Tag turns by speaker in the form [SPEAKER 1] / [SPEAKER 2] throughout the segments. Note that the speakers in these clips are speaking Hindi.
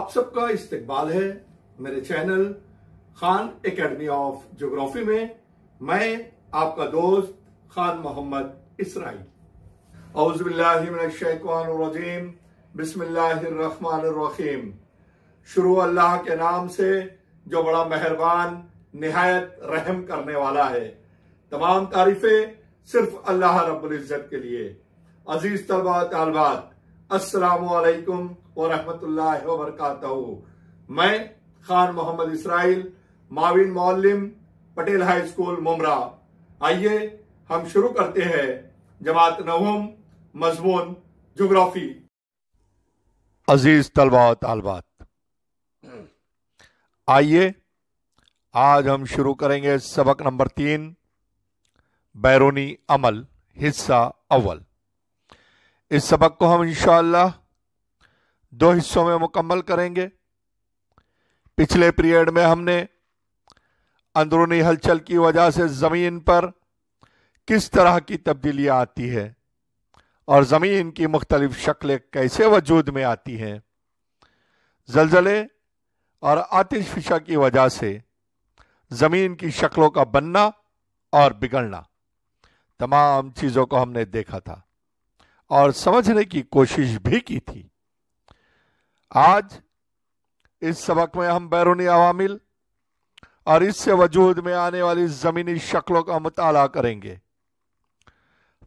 [SPEAKER 1] आप सबका इस्तकबाल है मेरे channel Khan academy of geography में मैं आपका दोस्त खान मोहम्मद इसराइल औज़बिल्लाशैक़ानरजीम बिस्मिल्लाम शुरू अल्लाह के नाम से जो बड़ा मेहरबान निहायत रहम करने वाला है तमाम तारीफें सिर्फ अल्लाह रब्बुल इज़्ज़त के लिए अजीज तलबा तलबात असलकम वरहमतुल्लाह वरकत मैं खान मोहम्मद इसराइल माविन मोलिम पटेल हाई स्कूल मुमरा आइए हम शुरू करते हैं जमात नवम मजमून जोग्राफी अजीज तलबा तलबात आइए आज हम शुरू करेंगे सबक नंबर तीन बैरूनी अमल हिस्सा अव्वल इस सबक को हम इन दो हिस्सों में मुकम्मल करेंगे पिछले पीरियड में हमने अंदरूनी हलचल की वजह से ज़मीन पर किस तरह की तब्दीलियाँ आती है और ज़मीन की मुख्तलिफ शक्लें कैसे वजूद में आती हैं जलजले और आतिश फिशा की वजह से ज़मीन की शक्लों का बनना और बिगड़ना तमाम चीज़ों को हमने देखा था और समझने की कोशिश भी की थी आज इस सबक में हम बैरूनी अवामिल और इससे वजूद में आने वाली ज़मीनी शक्लों का मतला करेंगे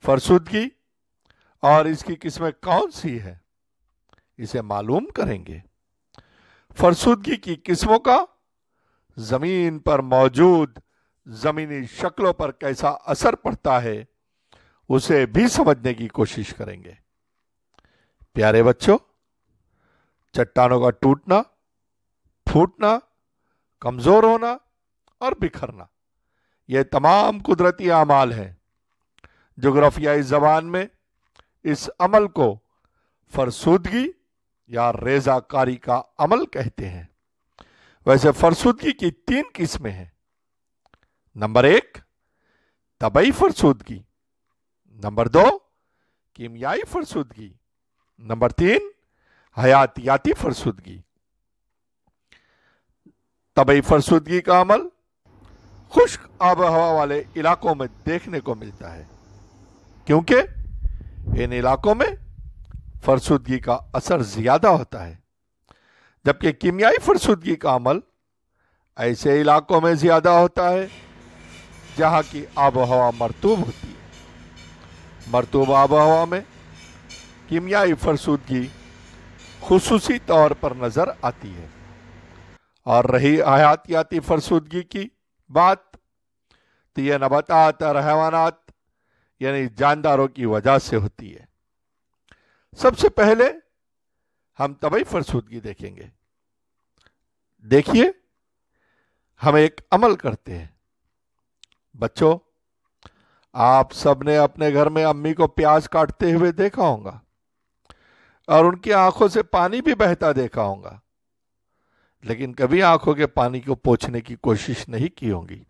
[SPEAKER 1] फरसुदगी और इसकी किस्में कौन सी है इसे मालूम करेंगे फरसुदगी की किस्मों का ज़मीन पर मौजूद ज़मीनी शक्लों पर कैसा असर पड़ता है उसे भी समझने की कोशिश करेंगे प्यारे बच्चों चट्टानों का टूटना फूटना कमजोर होना और बिखरना यह तमाम कुदरती अमाल हैं जोग्राफियाई जबान में इस अमल को फरसूदगी या रेजाकारी का अमल कहते हैं वैसे फरसूदगी की तीन किस्में हैं नंबर एक तबई फरसूदगी नंबर दो कीमियाई फरसुदगी नंबर तीन हयातियाती फरसुदगी तबई फरसुदगी का अमल खुश्क आब हवा वाले इलाकों में देखने को मिलता है क्योंकि इन इलाकों में फरसुदगी का असर ज्यादा होता है जबकि कीमियाई फरसुदगी का अमल ऐसे इलाकों में ज्यादा होता है जहां की आब हवा मरतूब होती है मरतूब आब हवा में कीमियाई फरसूदगी खसूसी तौर पर नज़र आती है और रही आयातियाती फरसूदगी की बात तो यह नबात और हैवानात यानी जानदारों की वजह से होती है सबसे पहले हम तबई फरसूदगी देखेंगे देखिए हम एक अमल करते हैं बच्चों आप सबने अपने घर में अम्मी को प्याज काटते हुए देखा होगा और उनकी आंखों से पानी भी बहता देखा होगा लेकिन कभी आंखों के पानी को पोछने की कोशिश नहीं की होगी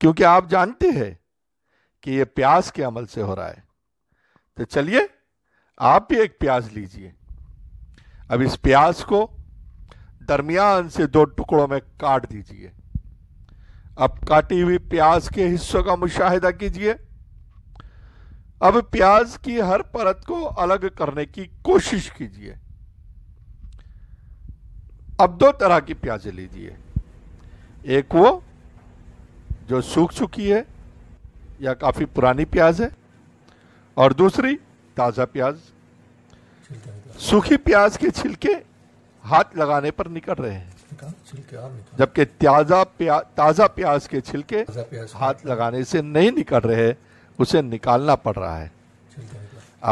[SPEAKER 1] क्योंकि आप जानते हैं कि यह प्यास के अमल से हो रहा है तो चलिए आप भी एक प्याज लीजिए अब इस प्याज को दरमियान से दो टुकड़ों में काट दीजिए अब काटी हुई प्याज के हिस्सों का मुशाहिदा कीजिए अब प्याज की हर परत को अलग करने की कोशिश कीजिए अब दो तरह की प्याजे लीजिए एक वो जो सूख चुकी है या काफ़ी पुरानी प्याज है और दूसरी ताज़ा प्याज सूखी प्याज के छिलके हाथ लगाने पर निकल रहे हैं जबकि ताजा प्या, ताजा प्याज के छिलके हाथ लगाने से नहीं निकल रहे उसे निकालना पड़ रहा है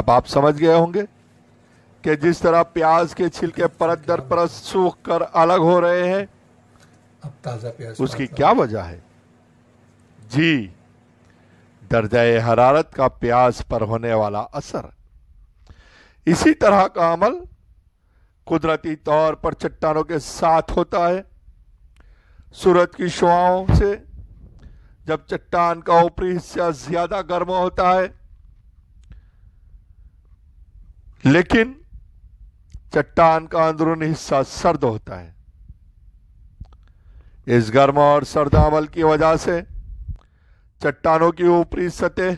[SPEAKER 1] अब आप समझ गए होंगे कि जिस तरह प्याज के छिलके परत दर परत सूख कर अलग हो रहे हैं अब ताजा प्याज उसकी क्या वजह है जी दर्जा हरारत का प्याज पर होने वाला असर इसी तरह का अमल कुदरती तौर पर चट्टानों के साथ होता है सूरज की शुआओं से जब चट्टान का ऊपरी हिस्सा ज्यादा गर्म होता है लेकिन चट्टान का अंदरूनी हिस्सा सर्द होता है इस गर्म और सर्द अमल की वजह से चट्टानों की ऊपरी सतह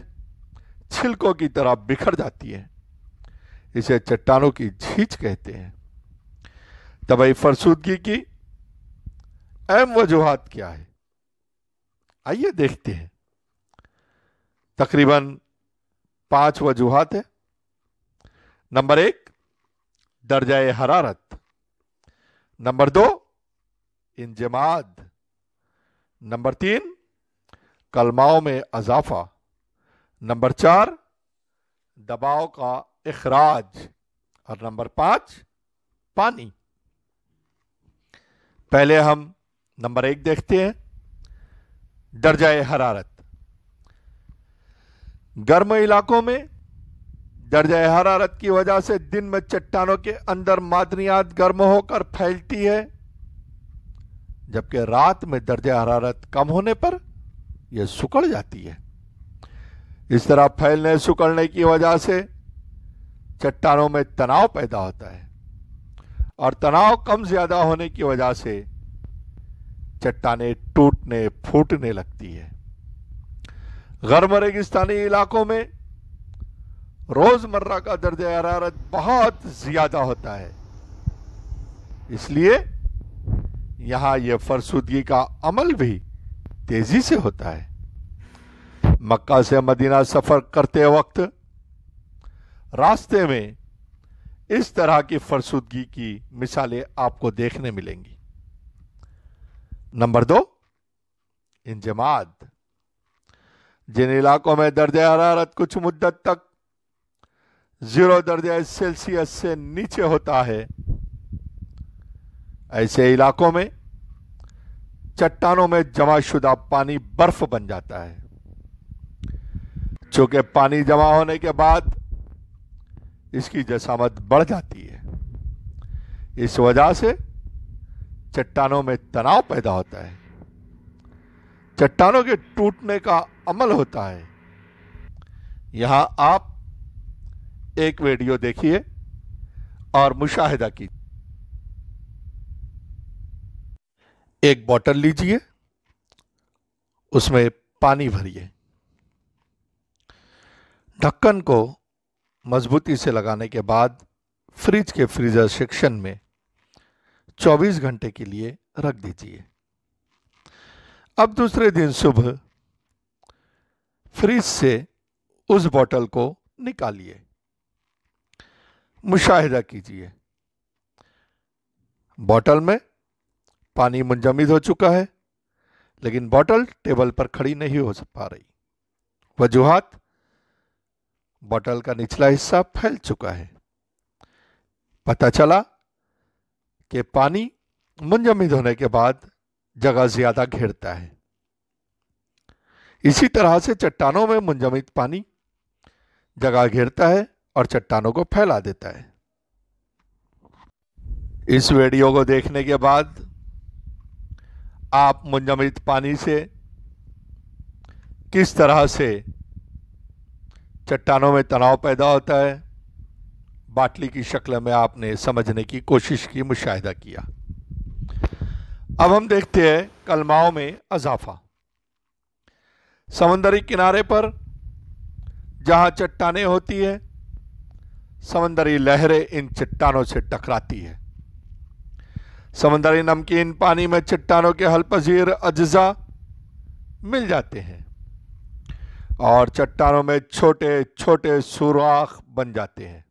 [SPEAKER 1] छिलकों की तरह बिखर जाती है इसे चट्टानों की झीच कहते हैं तबई फरसूदगी की अहम वजूहत क्या है आइए देखते हैं तकरीबन पांच वजूहत है नंबर एक दर्जा हरारत नंबर दो इंजमाद नंबर तीन कलमाओं में अजाफा नंबर चार दबाव का अखराज और नंबर पांच पानी पहले हम नंबर एक देखते हैं दर्जा हरारत गर्म इलाकों में दर्जा हरारत की वजह से दिन में चट्टानों के अंदर मादनियात गर्म होकर फैलती है जबकि रात में दर्जा हरारत कम होने पर यह सुकड़ जाती है इस तरह फैलने सुकड़ने की वजह से चट्टानों में तनाव पैदा होता है और तनाव कम ज्यादा होने की वजह से चट्टाने टूटने फूटने लगती है गर्म रेगिस्तानी इलाकों में रोजमर्रा का दर्ज हरारत बहुत ज्यादा होता है इसलिए यहां यह फरसुदगी का अमल भी तेजी से होता है मक्का से मदीना सफर करते वक्त रास्ते में इस तरह की फरसुदगी की मिसालें आपको देखने मिलेंगी नंबर दो इंजमाद जिन इलाकों में दर्ज हरारत कुछ मुद्दत तक जीरो दर्ज सेल्सियस से नीचे होता है ऐसे इलाकों में चट्टानों में जमा शुदा पानी बर्फ बन जाता है चूंकि पानी जमा होने के बाद इसकी जसामत बढ़ जाती है इस वजह से चट्टानों में तनाव पैदा होता है चट्टानों के टूटने का अमल होता है यहां आप एक वीडियो देखिए और मुशाहिदा कीजिए एक बोतल लीजिए उसमें पानी भरिए ढक्कन को मज़बूती से लगाने के बाद फ्रिज के फ्रीज़र सेक्शन में 24 घंटे के लिए रख दीजिए अब दूसरे दिन सुबह फ्रिज से उस बोतल को निकालिए मुशाहिदा कीजिए बोतल में पानी मुंजमद हो चुका है लेकिन बोतल टेबल पर खड़ी नहीं हो पा रही वजूहत बॉटल का निचला हिस्सा फैल चुका है पता चला कि पानी मुंजमिद होने के बाद जगह ज्यादा घेरता है इसी तरह से चट्टानों में मुंजमित पानी जगह घेरता है और चट्टानों को फैला देता है इस वीडियो को देखने के बाद आप मुंजमित पानी से किस तरह से चट्टानों में तनाव पैदा होता है बाटली की शक्ल में आपने समझने की कोशिश की मुशाहिदा किया अब हम देखते हैं कलमाओं में अजाफा समंदरी किनारे पर जहाँ चट्टानें होती है समंदरी लहरें इन चट्टानों से टकराती है समंदरी नमकीन पानी में चट्टानों के हल पजीर अज्जा मिल जाते हैं और चट्टानों में छोटे छोटे सुराख बन जाते हैं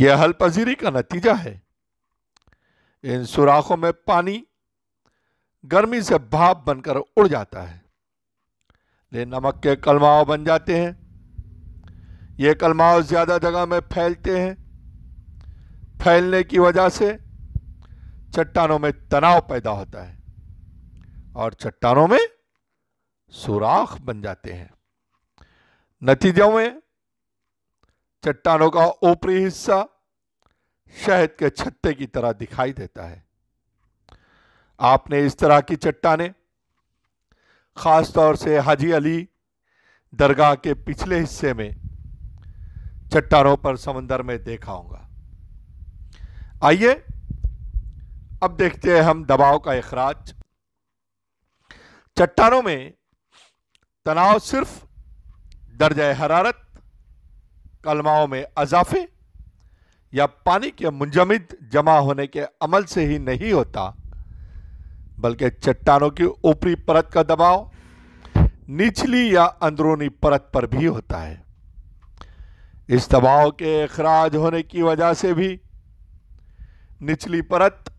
[SPEAKER 1] यह हल पजीरी का नतीजा है इन सुराखों में पानी गर्मी से भाप बनकर उड़ जाता है ये नमक के कलमाव बन जाते हैं ये कलमाव ज़्यादा जगह में फैलते हैं फैलने की वजह से चट्टानों में तनाव पैदा होता है और चट्टानों में सुराख बन जाते हैं नतीजों में चट्टानों का ऊपरी हिस्सा शहद के छत्ते की तरह दिखाई देता है आपने इस तरह की चट्टाने खासतौर से हाजी अली दरगाह के पिछले हिस्से में चट्टानों पर समंदर में देखा होगा आइए अब देखते हैं हम दबाव का अखराज चट्टानों में तनाव सिर्फ दर्ज हरारत कलमाओं में अजाफे या पानी के मुंजमद जमा होने के अमल से ही नहीं होता बल्कि चट्टानों की ऊपरी परत का दबाव निचली या अंदरूनी परत पर भी होता है इस दबाव के अखराज होने की वजह से भी निचली परत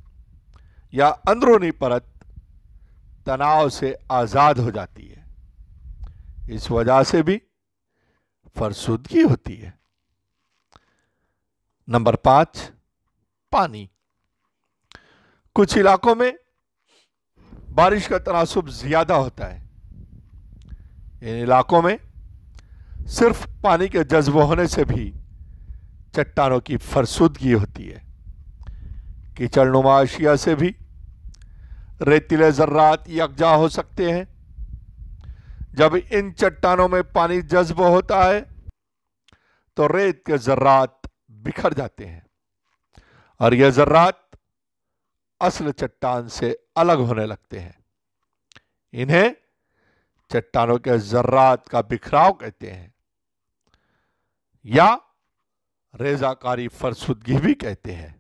[SPEAKER 1] या अंदरूनी परत तनाव से आज़ाद हो जाती है इस वजह से भी फरसुदगी होती है नंबर पांच पानी कुछ इलाकों में बारिश का तनासब ज़्यादा होता है इन इलाकों में सिर्फ पानी के जज्ब होने से भी चट्टानों की फरसुदगी होती है कीचड़ नुमा अशिया से भी रेतीले ज़र्रात यकजा हो सकते हैं जब इन चट्टानों में पानी जज्ब होता है तो रेत के जर्रात बिखर जाते हैं और यह जर्रात असल चट्टान से अलग होने लगते हैं इन्हें चट्टानों के जर्रात का बिखराव कहते हैं या रेजाकारी फरसुदगी भी कहते हैं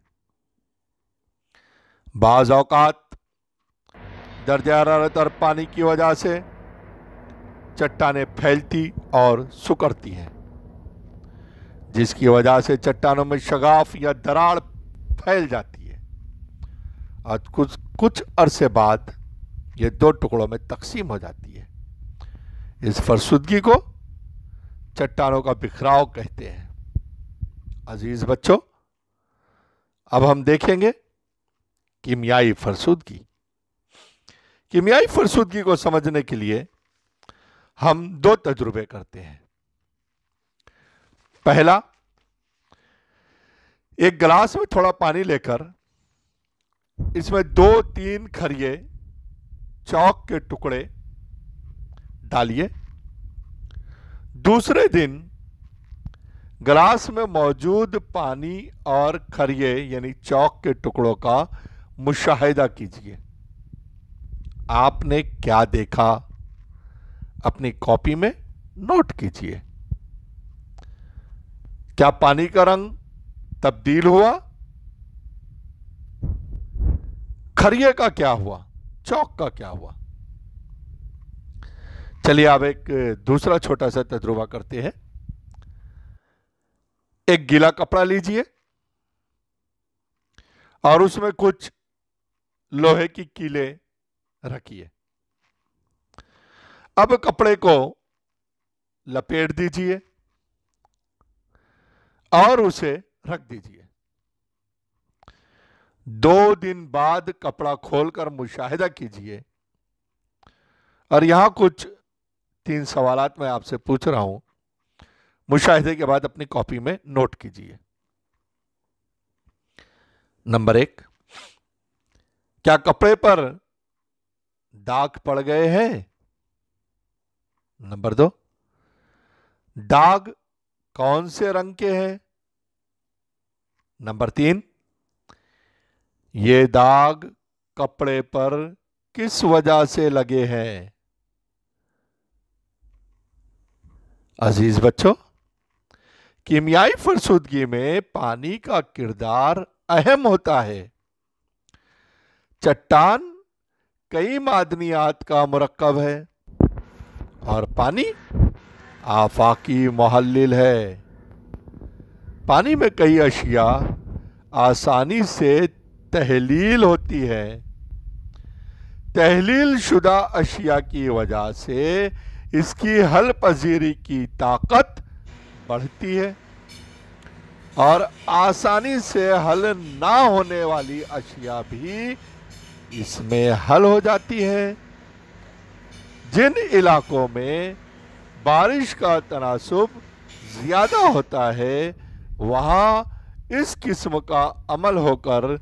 [SPEAKER 1] बाज औकात दर्ज हरारत और पानी की वजह से चट्टाने फैलती और सुकड़ती हैं जिसकी वजह से चट्टानों में शगाफ या दरार फैल जाती है और कुछ कुछ अरसे बाद ये दो टुकड़ों में तकसीम हो जाती है इस फरसुदगी को चट्टानों का बिखराव कहते हैं अजीज़ बच्चों अब हम देखेंगे कीमियाई फरसूदगी कीमियाई फरसूदगी को समझने के लिए हम दो तजुर्बे करते हैं पहला एक गिलास में थोड़ा पानी लेकर इसमें दो तीन खरिए चौक के टुकड़े डालिए दूसरे दिन ग्लास में मौजूद पानी और खरिए यानी चौक के टुकड़ों का मुशाहिदा कीजिए आपने क्या देखा अपनी कॉपी में नोट कीजिए क्या पानी का रंग तब्दील हुआ खरिये का क्या हुआ चौक का क्या हुआ चलिए आप एक दूसरा छोटा सा तजुर्बा करते हैं एक गीला कपड़ा लीजिए और उसमें कुछ लोहे की कीले रखिए अब कपड़े को लपेट दीजिए और उसे रख दीजिए दो दिन बाद कपड़ा खोलकर मुशाहिदा कीजिए और यहां कुछ तीन सवाल मैं आपसे पूछ रहा हूं मुशाहिदे के बाद अपनी कॉपी में नोट कीजिए नंबर एक क्या कपड़े पर दाग पड़ गए हैं नंबर दो दाग कौन से रंग के हैं नंबर तीन ये दाग कपड़े पर किस वजह से लगे हैं अजीज बच्चों कीमियाई फरसुदगी में पानी का किरदार अहम होता है चट्टान कई मादनियात का मरकब है और पानी आफाकी महलिल है पानी में कई अशिया आसानी से तहलील होती है तहलील शुदा अशिया की वजह से इसकी हल पजीरी की ताकत बढ़ती है और आसानी से हल ना होने वाली अशिया भी इसमें हल हो जाती है जिन इलाकों में बारिश का तनासब ज़्यादा होता है वहाँ इस किस्म का अमल होकर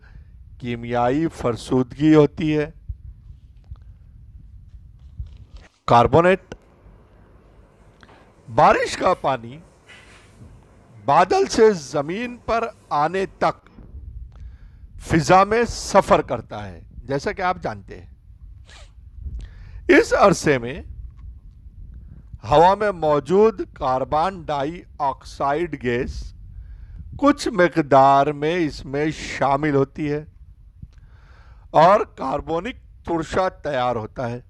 [SPEAKER 1] कीमियाई फरसूदगी होती है कार्बोनेट बारिश का पानी बादल से ज़मीन पर आने तक फिज़ा में सफ़र करता है जैसा कि आप जानते हैं इस अरसे में हवा में मौजूद कार्बन डाइऑक्साइड गैस कुछ मकदार में इसमें शामिल होती है और कार्बोनिक तुरशा तैयार होता है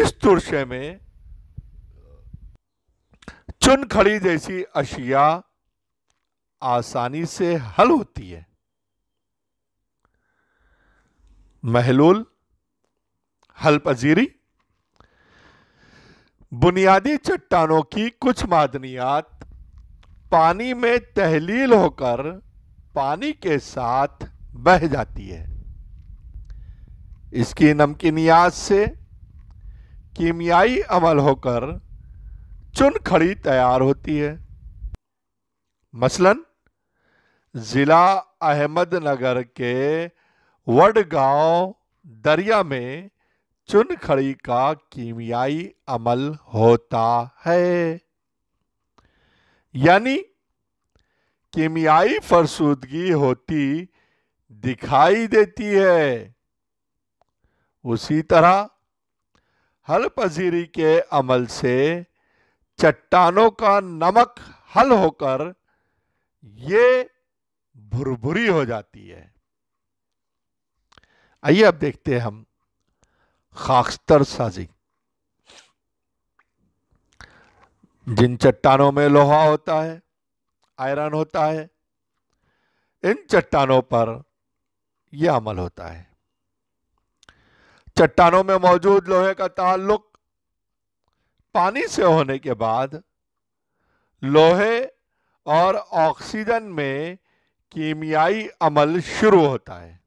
[SPEAKER 1] इस तुरशे में चुनखड़ी जैसी अशिया आसानी से हल होती है महलूल हल पजीरी बुनियादी चट्टानों की कुछ मादनियात पानी में तहलील होकर पानी के साथ बह जाती है इसकी नमकीनियात से कीमियाई अमल होकर चुन खड़ी तैयार होती है मसलन जिला अहमदनगर के वड गांव दरिया में चुनखड़ी का कीमियाई अमल होता है यानी कीमियाई फरसूदगी होती दिखाई देती है उसी तरह हल पजीरी के अमल से चट्टानों का नमक हल होकर ये भुरभुरी हो जाती है आइए अब देखते हैं हम खाखतर साजी जिन चट्टानों में लोहा होता है आयरन होता है इन चट्टानों पर यह अमल होता है चट्टानों में मौजूद लोहे का ताल्लुक पानी से होने के बाद लोहे और ऑक्सीजन में कीमियाई अमल शुरू होता है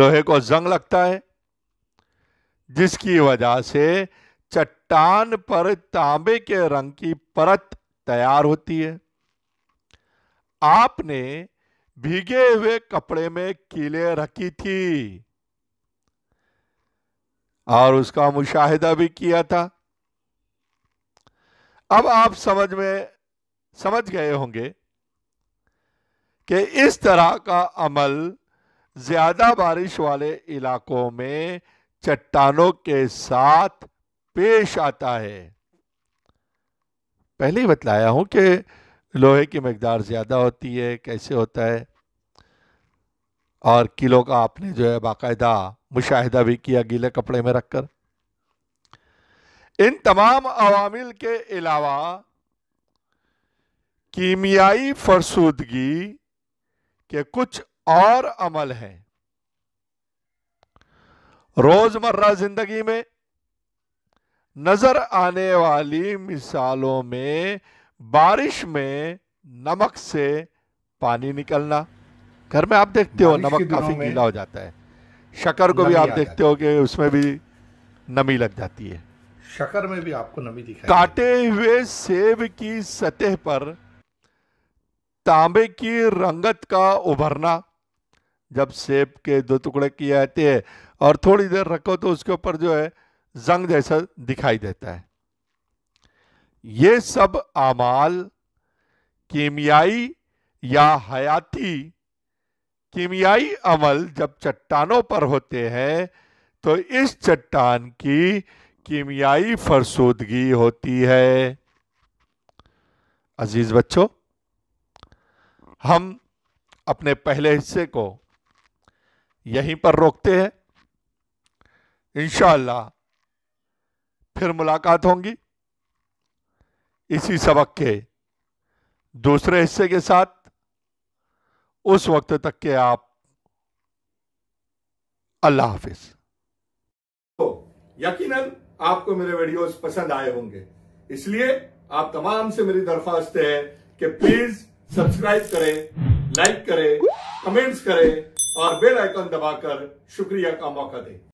[SPEAKER 1] लोहे को जंग लगता है जिसकी वजह से चट्टान पर तांबे के रंग की परत तैयार होती है आपने भीगे हुए कपड़े में कीले रखी थी और उसका मुशाहिदा भी किया था अब आप समझ में समझ गए होंगे कि इस तरह का अमल ज्यादा बारिश वाले इलाकों में चट्टानों के साथ पेश आता है पहले ही बतलाया हूं कि लोहे की मकदार ज़्यादा होती है कैसे होता है और किलो का आपने जो है बाकायदा मुशाहिदा भी किया गीले कपड़े में रखकर इन तमाम अवामिल के अलावा कीमियाई फरसूदगी के कुछ और अमल हैं रोजमर्रा जिंदगी में नजर आने वाली मिसालों में बारिश में नमक से पानी निकलना घर में आप देखते हो नमक काफी गीला हो जाता है शक्कर को भी आप देखते हो कि उसमें भी नमी लग जाती है शक्कर में भी आपको नमी दिखाई काटे हुए सेब की सतह पर तांबे की रंगत का उभरना जब सेब के दो टुकड़े किए जाते हैं और थोड़ी देर रखो तो उसके ऊपर जो है जंग जैसा दिखाई देता है ये सब अमाल कीमियाई या हयाती कीमियाई अमल जब चट्टानों पर होते हैं तो इस चट्टान की कीमियाई फरसूदगी होती है अजीज बच्चों हम अपने पहले हिस्से को यहीं पर रोकते हैं इनशाला फिर मुलाकात होगी इसी सबक के दूसरे हिस्से के साथ उस वक्त तक के आप अल्लाह हाफिज तो यकीनन आपको मेरे वीडियोस पसंद आए होंगे इसलिए आप तमाम से मेरी दरख्वास्त है कि प्लीज सब्सक्राइब करें लाइक करें कमेंट्स करें और बेल आइकन दबाकर शुक्रिया का मौका दें